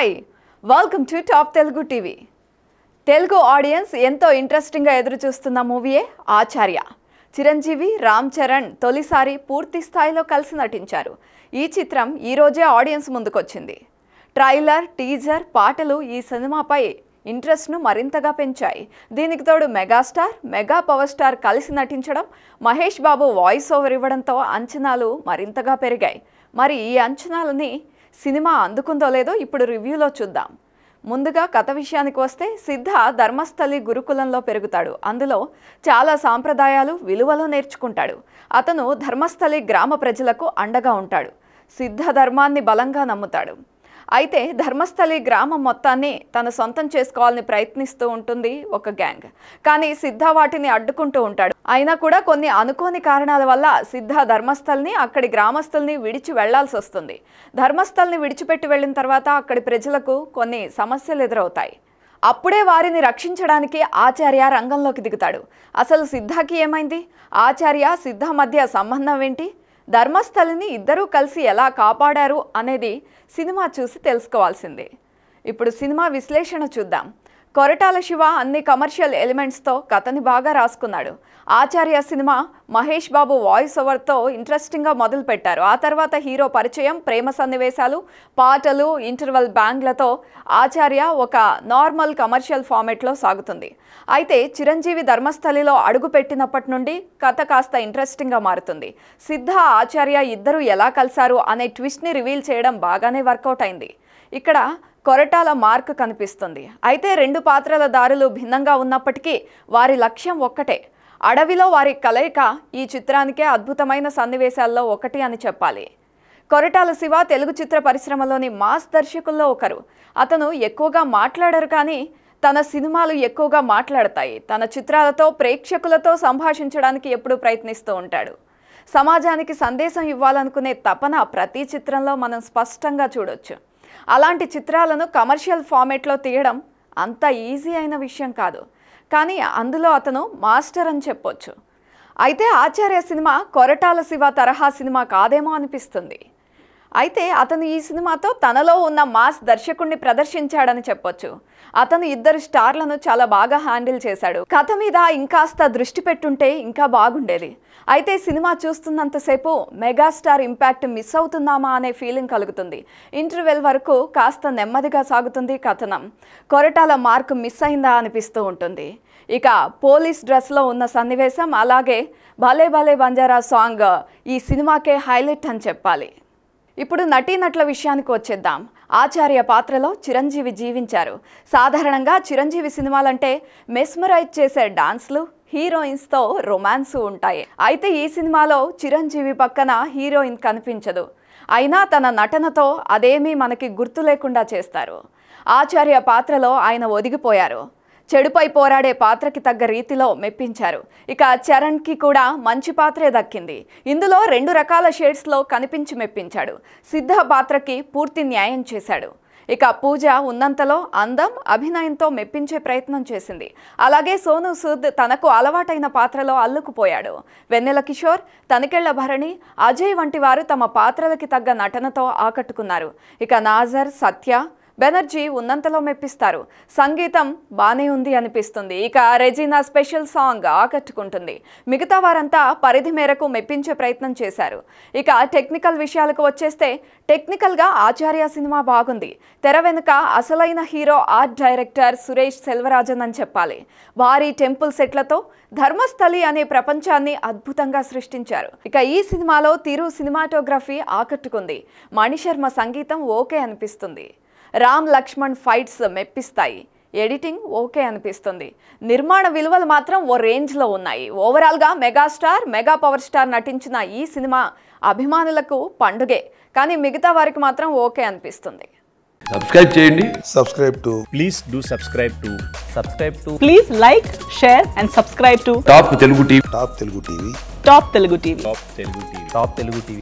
hi welcome to top Telugu TV Telugu audience ఎంతో ఇంట్రెస్టింగ్గా ఎదురుచూస్తున్న మూవీయే ఆచార్య చిరంజీవి రామ్ చరణ్ తొలిసారి పూర్తి స్థాయిలో కలిసి నటించారు ఈ చిత్రం ఈరోజే ఆడియన్స్ ముందుకొచ్చింది ట్రైలర్ టీజర్ పాటలు ఈ సినిమాపై ఇంట్రెస్ట్ను మరింతగా పెంచాయి దీనికి తోడు మెగాస్టార్ మెగా పవర్ స్టార్ కలిసి నటించడం మహేష్ బాబు వాయిస్ ఓవర్ ఇవ్వడంతో అంచనాలు మరింతగా పెరిగాయి మరి ఈ అంచనాలని సినిమా అందుకుందో లేదో ఇప్పుడు రివ్యూలో చూద్దాం ముందుగా కథ విషయానికి వస్తే సిద్ధ ధర్మస్థలి గురుకులంలో పెరుగుతాడు అందులో చాలా సాంప్రదాయాలు విలువలు నేర్చుకుంటాడు అతను ధర్మస్థలి గ్రామ ప్రజలకు అండగా ఉంటాడు సిద్ధ ధర్మాన్ని బలంగా నమ్ముతాడు అయితే ధర్మస్థలి గ్రామం మొత్తాన్ని తన సొంతం చేసుకోవాలని ప్రయత్నిస్తూ ఉంటుంది ఒక గ్యాంగ్ కానీ సిద్ధ వాటిని అడ్డుకుంటూ ఉంటాడు అయినా కూడా కొన్ని అనుకోని కారణాల వల్ల సిద్ధ ధర్మస్థల్ని అక్కడి గ్రామస్తుల్ని విడిచి వెళ్లాల్సి వస్తుంది ధర్మస్థల్ని విడిచిపెట్టి వెళ్ళిన తర్వాత అక్కడి ప్రజలకు కొన్ని సమస్యలు ఎదురవుతాయి అప్పుడే వారిని రక్షించడానికి ఆచార్య రంగంలోకి దిగుతాడు అసలు సిద్ధకి ఏమైంది ఆచార్య సిద్ధ మధ్య సంబంధం ఏంటి ధర్మస్థలిని ఇద్దరూ కలిసి ఎలా కాపాడారు అనేది సినిమా చూసి తెలుసుకోవాల్సిందే ఇప్పుడు సినిమా విశ్లేషణ చూద్దాం కొరటాల శివ అన్ని కమర్షియల్ ఎలిమెంట్స్తో కథని బాగా రాసుకున్నాడు ఆచార్య సినిమా మహేష్ బాబు వాయిస్ ఓవర్తో ఇంట్రెస్టింగ్గా మొదలుపెట్టారు ఆ తర్వాత హీరో పరిచయం ప్రేమ సన్నివేశాలు పాటలు ఇంటర్వల్ బ్యాంగ్లతో ఆచార్య ఒక నార్మల్ కమర్షియల్ ఫార్మెట్లో సాగుతుంది అయితే చిరంజీవి ధర్మస్థలిలో అడుగుపెట్టినప్పటి నుండి కథ కాస్త ఇంట్రెస్టింగ్గా మారుతుంది సిద్ధ ఆచార్య ఇద్దరు ఎలా కలిశారు అనే ట్విస్ట్ని రివీల్ చేయడం బాగానే వర్కౌట్ అయింది ఇక్కడ కొరటాల మార్క్ కనిపిస్తుంది అయితే రెండు పాత్రల దారులు భిన్నంగా ఉన్నప్పటికీ వారి లక్ష్యం ఒక్కటే అడవిలో వారి కలయిక ఈ చిత్రానికే అద్భుతమైన సన్నివేశాల్లో ఒకటి అని చెప్పాలి కొరటాల శివ తెలుగు చిత్ర పరిశ్రమలోని మాస్ దర్శకుల్లో ఒకరు అతను ఎక్కువగా మాట్లాడరు కానీ తన సినిమాలు ఎక్కువగా మాట్లాడతాయి తన చిత్రాలతో ప్రేక్షకులతో సంభాషించడానికి ఎప్పుడు ప్రయత్నిస్తూ ఉంటాడు సమాజానికి సందేశం ఇవ్వాలనుకునే తపన ప్రతి చిత్రంలో మనం స్పష్టంగా చూడొచ్చు అలాంటి చిత్రాలను కమర్షియల్ ఫార్మేట్లో తీయడం అంత ఈజీ అయిన విషయం కాదు కానీ అందులో అతను మాస్టర్ అని చెప్పొచ్చు అయితే ఆచార్య సినిమా కొరటాల శివ తరహా సినిమా కాదేమో అనిపిస్తుంది అయితే అతను ఈ సినిమాతో తనలో ఉన్న మాస్ దర్శకుణ్ణి ప్రదర్శించాడని చెప్పొచ్చు అతను ఇద్దరు స్టార్లను చాలా బాగా హ్యాండిల్ చేశాడు కథ మీద ఇంకాస్త దృష్టి పెట్టుంటే ఇంకా బాగుండేది అయితే సినిమా చూస్తున్నంతసేపు మెగాస్టార్ ఇంపాక్ట్ మిస్ అవుతున్నామా అనే ఫీలింగ్ కలుగుతుంది ఇంటర్వెల్ వరకు కాస్త నెమ్మదిగా సాగుతుంది కథనం కొరటాల మార్క్ మిస్ అయిందా అనిపిస్తూ ఉంటుంది ఇక పోలీస్ డ్రెస్లో ఉన్న సన్నివేశం అలాగే భలే భలే బంజారా సాంగ్ ఈ సినిమాకే హైలైట్ అని చెప్పాలి ఇప్పుడు నటీనట్ల విషయానికి వచ్చేద్దాం ఆచార్య పాత్రలో చిరంజీవి జీవించారు సాధారణంగా చిరంజీవి సినిమాలంటే మెస్మరైజ్ చేసే డాన్స్లు హీరోయిన్స్తో రొమాన్స్ ఉంటాయి అయితే ఈ సినిమాలో చిరంజీవి పక్కన హీరోయిన్ కనిపించదు అయినా తన నటనతో అదేమీ మనకి గుర్తు లేకుండా చేస్తారు ఆచార్య పాత్రలో ఆయన ఒదిగిపోయారు చెడుపై పోరాడే పాత్రకి తగ్గ రీతిలో మెప్పించారు ఇక చరణ్కి కూడా మంచి పాత్రే దక్కింది ఇందులో రెండు రకాల షేడ్స్లో కనిపించి మెప్పించాడు సిద్ధ పాత్రకి పూర్తి న్యాయం చేశాడు ఇక పూజ ఉన్నంతలో అందం అభినయంతో మెప్పించే ప్రయత్నం చేసింది అలాగే సోను సూద్ తనకు అలవాటైన పాత్రలో అల్లుకుపోయాడు వెన్నెల కిషోర్ తనికెళ్ల భరణి అజయ్ వంటి వారు తమ పాత్రలకి తగ్గ నటనతో ఆకట్టుకున్నారు ఇక నాజర్ సత్య బెనర్జీ ఉన్నంతలో మెప్పిస్తారు సంగీతం బానే ఉంది అనిపిస్తుంది ఇక రెజీనా స్పెషల్ సాంగ్ ఆకట్టుకుంటుంది మిగతా వారంతా పరిధి మేరకు మెప్పించే ప్రయత్నం చేశారు ఇక టెక్నికల్ విషయాలకు వచ్చేస్తే టెక్నికల్గా ఆచార్య సినిమా బాగుంది తెర వెనుక అసలైన hero art director Suresh Selvarajan అని చెప్పాలి వారి టెంపుల్ సెట్లతో ధర్మస్థలి అనే ప్రపంచాన్ని అద్భుతంగా సృష్టించారు ఇక ఈ సినిమాలో తిరు సినిమాటోగ్రఫీ ఆకట్టుకుంది మణిశర్మ సంగీతం ఓకే అనిపిస్తుంది రామ్ లక్ష్మణ్ ఫైట్స్ మెప్పిస్తాయి ఎడిటింగ్ ఓకే అనిపిస్తుంది నిర్మాణ విలువలు మాత్రం ఓ రేంజ్లో ఉన్నాయి ఓవరాల్గా మెగాస్టార్ మెగా పవర్ స్టార్ నటించిన ఈ సినిమా అభిమానులకు పండుగే కానీ మిగతా వారికి మాత్రం ఓకే అనిపిస్తుంది సబ్స్క్రైబ్ చేయండి subscribe to please do subscribe to subscribe to please like share and subscribe to top Telugu TV top Telugu TV top Telugu TV top Telugu TV top Telugu TV